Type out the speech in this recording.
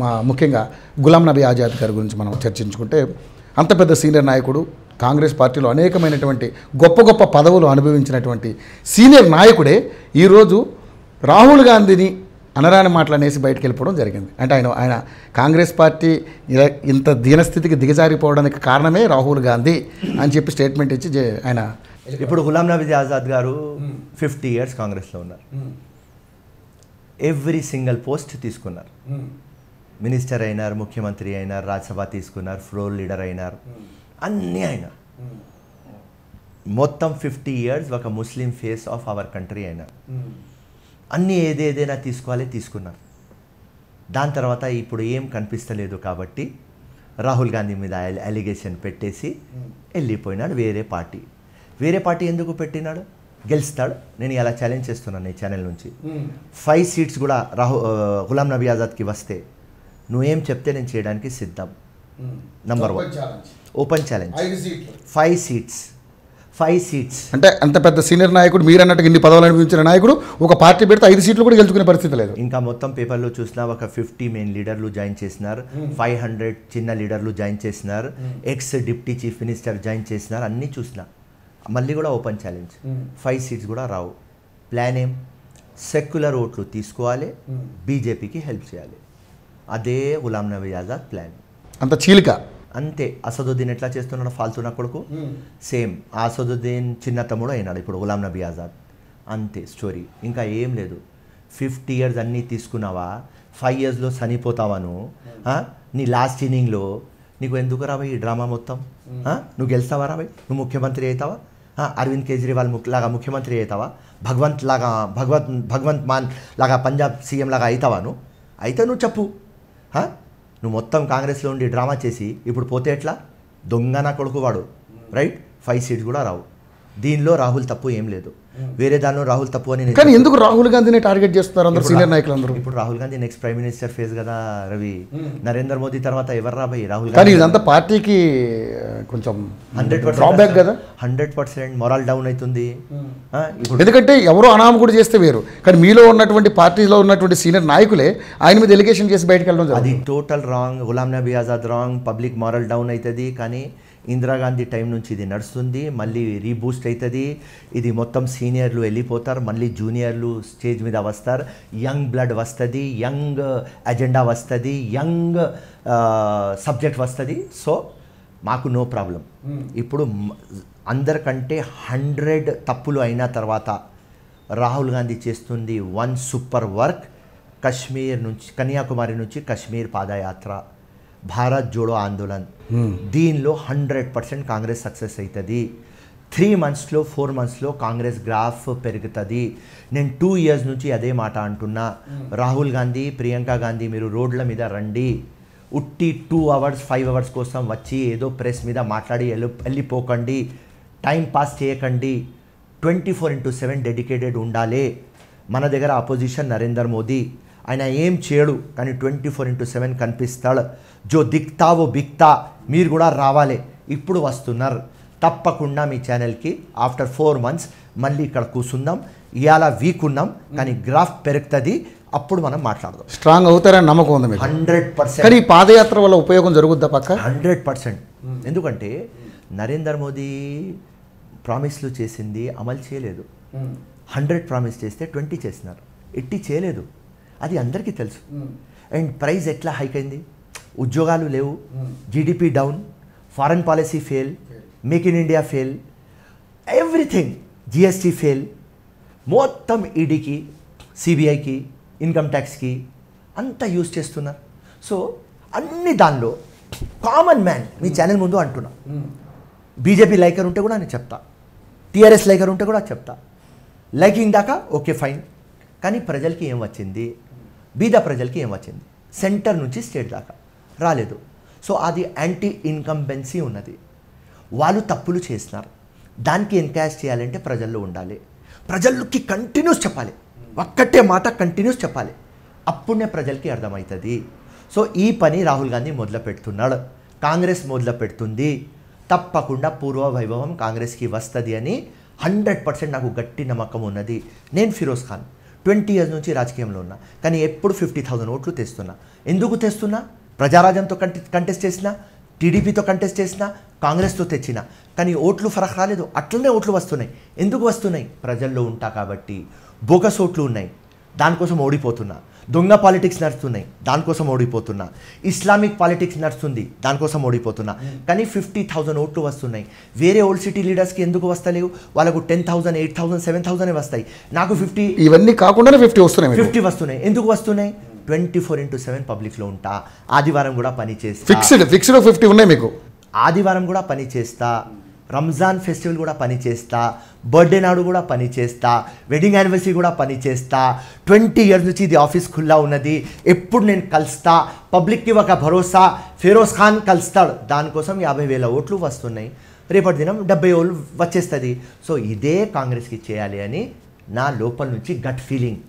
మా ముఖ్యంగా గులాం నబీ ఆజాద్ గారి గురించి మనం చర్చించుకుంటే అంత పెద్ద సీనియర్ నాయకుడు కాంగ్రెస్ పార్టీలో అనేకమైనటువంటి గొప్ప గొప్ప పదవులు అనుభవించినటువంటి సీనియర్ నాయకుడే ఈరోజు రాహుల్ గాంధీని అనరాని మాటలు అనేసి బయటకు వెళ్ళిపోవడం జరిగింది అంటే ఆయన ఆయన కాంగ్రెస్ పార్టీ ఇంత దీనస్థితికి దిగజారిపోవడానికి కారణమే రాహుల్ గాంధీ అని చెప్పి స్టేట్మెంట్ ఇచ్చి ఆయన ఇప్పుడు గులాం నబీ ఆజాద్ గారు ఫిఫ్టీ ఇయర్స్ కాంగ్రెస్లో ఉన్నారు ఎవ్రీ సింగిల్ పోస్ట్ తీసుకున్నారు మినిస్టర్ అయినారు ముఖ్యమంత్రి అయినారు రాజ్యసభ తీసుకున్నారు ఫ్లోర్ లీడర్ అయినారు hmm. అన్నీ అయినా hmm. మొత్తం ఫిఫ్టీ ఇయర్స్ ఒక Muslim face of our country అయినా hmm. అన్నీ ఏదేదైనా తీసుకోవాలి తీసుకున్నారు దాని తర్వాత ఇప్పుడు ఏం కనిపిస్తలేదు కాబట్టి రాహుల్ గాంధీ మీద అలిగేషన్ పెట్టేసి వెళ్ళిపోయినాడు వేరే పార్టీ వేరే పార్టీ ఎందుకు పెట్టినాడు గెలుస్తాడు నేను ఇలా ఛాలెంజ్ చేస్తున్నాను ఈ ఛానల్ నుంచి ఫైవ్ సీట్స్ కూడా రాహు గులాం నబీ ఆజాద్కి వస్తే నువ్వేం చెప్తే నేను చేయడానికి సిద్ధం number one open challenge five seats five seats అంటే అంత పెద్ద సీనియర్ నాయకుడు మీరు అన్నట్టు ఇన్ని పదవులు అనిపించిన నాయకుడు ఒక పార్టీ పెడితే ఐదు సీట్లు కూడా గెలుచుకునే పరిస్థితి లేదు ఇంకా మొత్తం పేపర్లో చూసినా ఒక ఫిఫ్టీ మెయిన్ లీడర్లు జాయిన్ చేసినారు ఫైవ్ hmm. హండ్రెడ్ చిన్న లీడర్లు జాయిన్ చేసినారు ex deputy chief minister join చేసినారు అన్నీ చూసినా మళ్ళీ కూడా ఓపెన్ ఛాలెంజ్ ఫైవ్ సీట్స్ కూడా రావు ప్లాన్ ఏం సెక్యులర్ ఓట్లు తీసుకోవాలి బీజేపీకి hmm. హెల్ప్ చేయాలి అదే గులాం నబీ ఆజాద్ ప్లాన్ అంత చీలిక అంతే అసదుద్దీన్ ఎట్లా చేస్తున్నాడు ఫాల్తున్న కొడుకు సేమ్ అసదుద్దీన్ చిన్న తమ్ముడు అయినాడు ఇప్పుడు గులాం నబీ ఆజాద్ అంతే స్టోరీ ఇంకా ఏం లేదు ఫిఫ్టీ ఇయర్స్ అన్నీ తీసుకున్నావా ఫైవ్ ఇయర్స్లో చనిపోతావాను నీ లాస్ట్ ఇన్నింగ్లో నీకు ఎందుకు రాబాయి ఈ డ్రామా మొత్తం నువ్వు గెలుస్తావా రాబాయి నువ్వు ముఖ్యమంత్రి అవుతావా అరవింద్ కేజ్రీవాల్ లాగా ముఖ్యమంత్రి అవుతావా భగవంత్ లాగా భగవంత్ భగవంత్ మాన్ లాగా పంజాబ్ సీఎం లాగా అవుతావా నువ్వు అయితే నువ్వు చెప్పు నువ్వు మొత్తం కాంగ్రెస్లో ఉండి డ్రామా చేసి ఇప్పుడు పోతే ఎట్లా దొంగ నా కొడుకువాడు రైట్ ఫైవ్ సీట్స్ కూడా రావు దీనిలో రాహుల్ తప్పు ఏం లేదు Hmm. వేరే దానిలో రాహుల్ తప్పు అని కానీ ఎందుకు రాహుల్ గాంధీని టార్గెట్ చేస్తున్నారు అందరూ సీనియర్ నాయకులు అందరూ ఇప్పుడు Rahul Gandhi next prime minister phase కదా రవి hmm. నరేంద్ర మోదీ తర్వాత ఎవరు రాబోయే రాహుల్ కానీ ఇదంతా పార్టీకి కొంచెం హండ్రెడ్ డ్రాబ్యాక్ కదా హండ్రెడ్ పర్సెంట్ మొరాల్ డౌన్ అవుతుంది hmm. ఎందుకంటే ఎవరు అనామ కూడా చేస్తే వేరు కానీ మీలో ఉన్నటువంటి పార్టీలో ఉన్నటువంటి సీనియర్ నాయకులే ఆయన మీద ఎలిగేషన్ చేసి బయటకు వెళ్ళడం అది total wrong Ghulam Nabi Azad wrong public moral down అవుతుంది కానీ ఇందిరాగాంధీ టైం నుంచి ఇది నడుస్తుంది మళ్ళీ రీబూస్ట్ అవుతుంది ఇది మొత్తం సీనియర్లు వెళ్ళిపోతారు మళ్ళీ జూనియర్లు స్టేజ్ మీద వస్తారు యంగ్ బ్లడ్ వస్తుంది యంగ్ uh, అజెండా వస్తుంది యంగ్ uh, సబ్జెక్ట్ వస్తుంది సో మాకు నో ప్రాబ్లం ఇప్పుడు అందరికంటే హండ్రెడ్ తప్పులు అయిన తర్వాత రాహుల్ గాంధీ చేస్తుంది వన్ సూపర్ వర్క్ కశ్మీర్ నుంచి కన్యాకుమారి నుంచి కశ్మీర్ పాదయాత్ర భారత్ జోడో ఆందోళన్ దీనిలో హండ్రెడ్ పర్సెంట్ కాంగ్రెస్ సక్సెస్ అవుతుంది త్రీ మంత్స్లో ఫోర్ మంత్స్లో కాంగ్రెస్ గ్రాఫ్ పెరుగుతుంది నేను టూ ఇయర్స్ నుంచి అదే మాట అంటున్నా రాహుల్ గాంధీ ప్రియాంక గాంధీ మీరు రోడ్ల మీద రండి ఉట్టి టూ అవర్స్ ఫైవ్ అవర్స్ కోసం వచ్చి ఏదో ప్రెస్ మీద మాట్లాడి వెళ్ళి వెళ్ళిపోకండి టైం పాస్ చేయకండి twenty four into seven dedicated ఉండాలి మన దగ్గర అపోజిషన్ నరేంద్ర మోదీ ఆయన ఏం చేయడు కానీ ట్వంటీ ఫోర్ ఇంటూ సెవెన్ కనిపిస్తాడు జో దిక్తావో బిక్తా మీరు కూడా రావాలి ఇప్పుడు వస్తున్నారు తప్పకుండా మీ ఛానల్కి ఆఫ్టర్ ఫోర్ మంత్స్ మళ్ళీ ఇక్కడ కూర్చుందాం ఇవాళ వీక్ ఉన్నాం కానీ గ్రాఫ్ పెరుగుతుంది అప్పుడు మనం మాట్లాడదాం స్ట్రాంగ్ అవుతారని నమ్మకం ఉంది హండ్రెడ్ పర్సెంట్ కానీ పాదయాత్ర వల్ల ఉపయోగం జరుగుద్దా పక్క హండ్రెడ్ పర్సెంట్ ఎందుకంటే నరేంద్ర మోదీ ప్రామిస్లు చేసింది అమలు చేయలేదు హండ్రెడ్ ప్రామిస్ చేస్తే ట్వంటీ చేసినారు ఎట్టి చేయలేదు అది అందరికీ తెలుసు అండ్ ప్రైజ్ ఎట్లా హైక్ అయింది ఉద్యోగాలు లేవు GDP down foreign policy fail make in India fail everything GST fail మొత్తం ఈడీకి e సిబిఐకి ఇన్కమ్ ట్యాక్స్కి అంతా యూజ్ చేస్తున్నారు సో అన్ని దానిలో కామన్ మ్యాన్ మీ ఛానల్ ముందు అంటున్నా బీజేపీ లైకర్ ఉంటే కూడా నేను చెప్తా టీఆర్ఎస్ లైకర్ ఉంటే కూడా చెప్తా లైకింగ్ దాకా ఓకే ఫైన్ కానీ ప్రజలకి ఏం వచ్చింది బీద ప్రజలకి ఏమొచ్చింది సెంటర్ నుంచి స్టేట్ దాకా రాలేదు సో అది యాంటీ ఇన్కంబెన్సీ ఉన్నది వాళ్ళు తప్పులు చేసినారు దానికి ఎన్కరేజ్ చేయాలంటే ప్రజల్లో ఉండాలి ప్రజలకి కంటిన్యూస్ చెప్పాలి ఒక్కటే మాట కంటిన్యూస్ చెప్పాలి అప్పుడే ప్రజలకి అర్థమవుతుంది సో ఈ పని రాహుల్ గాంధీ మొదలు పెడుతున్నాడు కాంగ్రెస్ మొదలు పెడుతుంది తప్పకుండా పూర్వవైభవం కాంగ్రెస్కి వస్తుంది అని హండ్రెడ్ పర్సెంట్ నాకు గట్టి నమ్మకం ఉన్నది నేను ఫిరోజ్ ఖాన్ ట్వంటీ ఇయర్స్ నుంచి రాజకీయంలో ఉన్నా కానీ ఎప్పుడు ఫిఫ్టీ థౌజండ్ ఓట్లు తెస్తున్నా ఎందుకు తెస్తున్నా ప్రజారాజ్యంతో కంటే కంటెస్ట్ చేసిన టీడీపీతో కంటెస్ట్ చేసిన కాంగ్రెస్తో తెచ్చిన కానీ ఓట్లు ఫరక్ రాలేదు అట్లనే ఓట్లు వస్తున్నాయి ఎందుకు వస్తున్నాయి ప్రజల్లో ఉంటా కాబట్టి బోగస్ ఓట్లు ఉన్నాయి దానికోసం ఓడిపోతున్నా దొంగ పాలిటిక్స్ నడుస్తున్నాయి దానికోసం ఓడిపోతున్నా ఇస్లామిక్ పాలిటిక్స్ నడుస్తుంది దానికోసం ఓడిపోతున్నా కానీ ఫిఫ్టీ థౌజండ్ ఓట్లు వస్తున్నాయి వేరే ఓల్డ్ సిటీ లీడర్స్కి ఎందుకు వస్తలేవు వాళ్ళకు ten thousand eight thousand seven thousand వస్తాయి నాకు ఫిఫ్టీ ఇవన్నీ కాకుండా ఫిఫ్టీ వస్తున్నాయి ఫిఫ్టీ వస్తున్నాయి ఎందుకు వస్తున్నాయి ట్వంటీ ఫోర్ ఇంటూ సెవెన్ పబ్లిక్లో ఉంటా ఆదివారం కూడా పని చేస్తా ఫిక్స్డ్ ఫిక్స్డ్ ఫిఫ్టీ ఉన్నాయి మీకు ఆదివారం కూడా పని చేస్తా రంజాన్ ఫెస్టివల్ కూడా పని చేస్తా బర్త్డే నాడు కూడా పని చేస్తా వెడ్డింగ్ యానివర్సరీ కూడా పని చేస్తా ట్వంటీ ఇయర్స్ నుంచి ఇది ఆఫీస్ ఖుల్లా ఉన్నది ఎప్పుడు నేను కలుస్తా పబ్లిక్కి ఒక భరోసా ఫిరోజ్ ఖాన్ కలుస్తాడు దానికోసం యాభై వేల ఓట్లు వస్తున్నాయి రేపటి దినం డెబ్బై ఓట్లు వచ్చేస్తుంది సో ఇదే కాంగ్రెస్కి చేయాలి అని నా లోపల నుంచి గట్ ఫీలింగ్